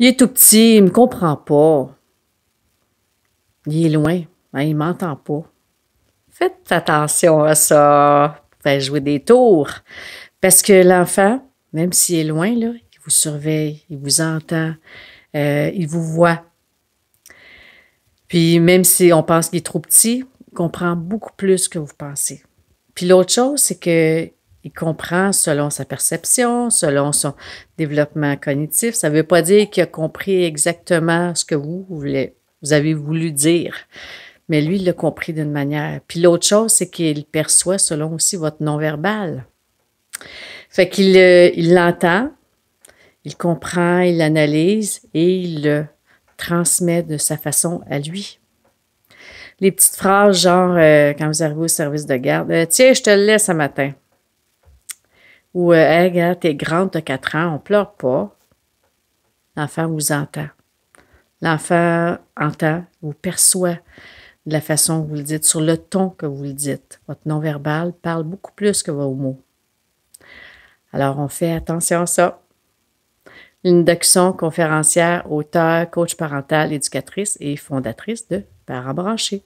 Il est tout petit, il me comprend pas. Il est loin, il hein, il m'entend pas. Faites attention à ça. Faites jouer des tours. Parce que l'enfant, même s'il est loin, là, il vous surveille, il vous entend, euh, il vous voit. Puis même si on pense qu'il est trop petit, il comprend beaucoup plus que vous pensez. Puis l'autre chose, c'est que il comprend selon sa perception, selon son développement cognitif. Ça ne veut pas dire qu'il a compris exactement ce que vous, voulez, vous avez voulu dire. Mais lui, il l'a compris d'une manière. Puis l'autre chose, c'est qu'il perçoit selon aussi votre non-verbal. Fait qu'il euh, il l'entend, il comprend, il l'analyse et il le transmet de sa façon à lui. Les petites phrases genre, euh, quand vous arrivez au service de garde, euh, Tiens, je te laisse ce matin ou euh, Hey, gars, t'es grande, t'as 4 ans, on pleure pas. L'enfant vous entend. L'enfant entend vous perçoit de la façon que vous le dites, sur le ton que vous le dites. Votre non-verbal parle beaucoup plus que vos mots. Alors, on fait attention à ça. L'induction conférencière, auteur, coach parental, éducatrice et fondatrice de Parents branchés.